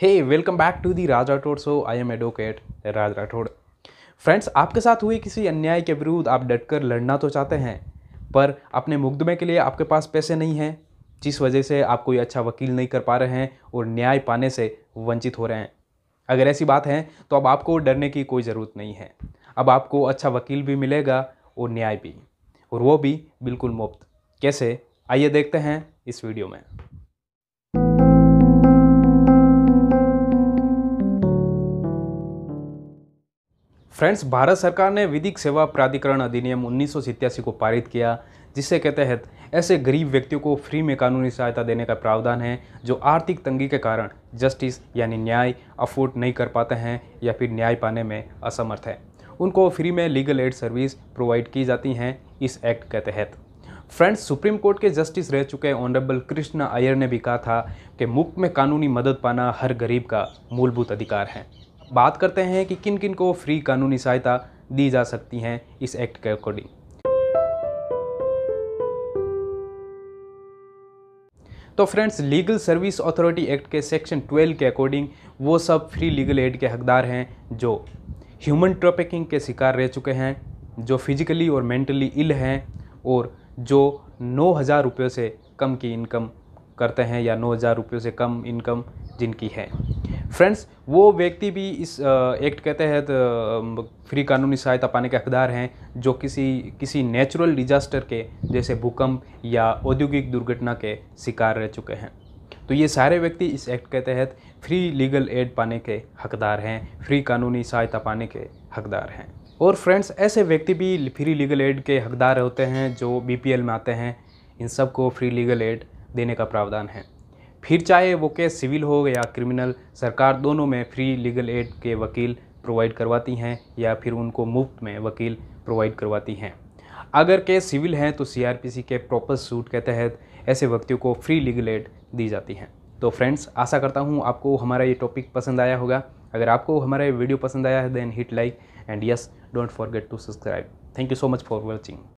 hey welcome back to the Raj Rathore so I am advocate Raj Rathore friends आपके साथ हुए किसी अन्याय के विरुद्ध आप डटकर लड़ना तो चाहते हैं पर अपने मुकदमे के लिए आपके पास पैसे नहीं हैं जिस वजह से आप कोई अच्छा वकील नहीं कर पा रहे हैं और न्याय पाने से वंचित हो रहे हैं अगर ऐसी बात है तो अब आपको डरने की कोई ज़रूरत नहीं है अब आपको अच्छा वकील भी मिलेगा और न्याय भी और वो भी बिल्कुल मुफ्त कैसे आइए देखते हैं इस वीडियो में फ्रेंड्स भारत सरकार ने विधिक सेवा प्राधिकरण अधिनियम उन्नीस को पारित किया जिससे के तहत ऐसे गरीब व्यक्तियों को फ्री में कानूनी सहायता देने का प्रावधान है जो आर्थिक तंगी के कारण जस्टिस यानी न्याय अफोर्ड नहीं कर पाते हैं या फिर न्याय पाने में असमर्थ हैं उनको फ्री में लीगल एड सर्विस प्रोवाइड की जाती हैं इस एक्ट के तहत फ्रेंड्स सुप्रीम कोर्ट के जस्टिस रह चुके ऑनरेबल कृष्ण अयर ने भी कहा था कि मुफ्त में कानूनी मदद पाना हर गरीब का मूलभूत अधिकार है बात करते हैं कि किन किन को फ्री कानूनी सहायता दी जा सकती हैं इस एक्ट के अकॉर्डिंग तो friends legal service authority act के सेक्शन 12 के अकॉर्डिंग वो सब फ्री लीगल एड के हकदार हैं जो ह्यूमन ट्रैफिकिंग के शिकार रह चुके हैं जो फिजिकली और मेंटली इल हैं और जो नौ हज़ार रुपये से कम की इनकम करते हैं या नौ हज़ार रुपये से कम इनकम जिनकी है फ्रेंड्स वो व्यक्ति भी इस एक्ट के तहत फ्री कानूनी सहायता पाने के हकदार हैं जो किसी किसी नेचुरल डिजास्टर के जैसे भूकंप या औद्योगिक दुर्घटना के शिकार रह चुके हैं तो ये सारे व्यक्ति इस एक्ट के तहत फ्री लीगल एड पाने के हकदार हैं फ्री कानूनी सहायता पाने के हकदार हैं और फ्रेंड्स ऐसे व्यक्ति भी फ्री लीगल एड के हकदार होते हैं जो बी में आते हैं इन सब को फ्री लीगल एड देने का प्रावधान है फिर चाहे वो केस सिविल हो या क्रिमिनल सरकार दोनों में फ्री लीगल एड के वकील प्रोवाइड करवाती हैं या फिर उनको मुफ्त में वकील प्रोवाइड करवाती हैं अगर केस सिविल हैं तो सीआरपीसी के प्रॉपर सूट के तहत ऐसे व्यक्तियों को फ्री लीगल एड दी जाती हैं तो फ्रेंड्स आशा करता हूँ आपको हमारा ये टॉपिक पसंद आया होगा अगर आपको हमारा ये वीडियो पसंद आया है then hit like and yes don't forget to subscribe thank you so much for watching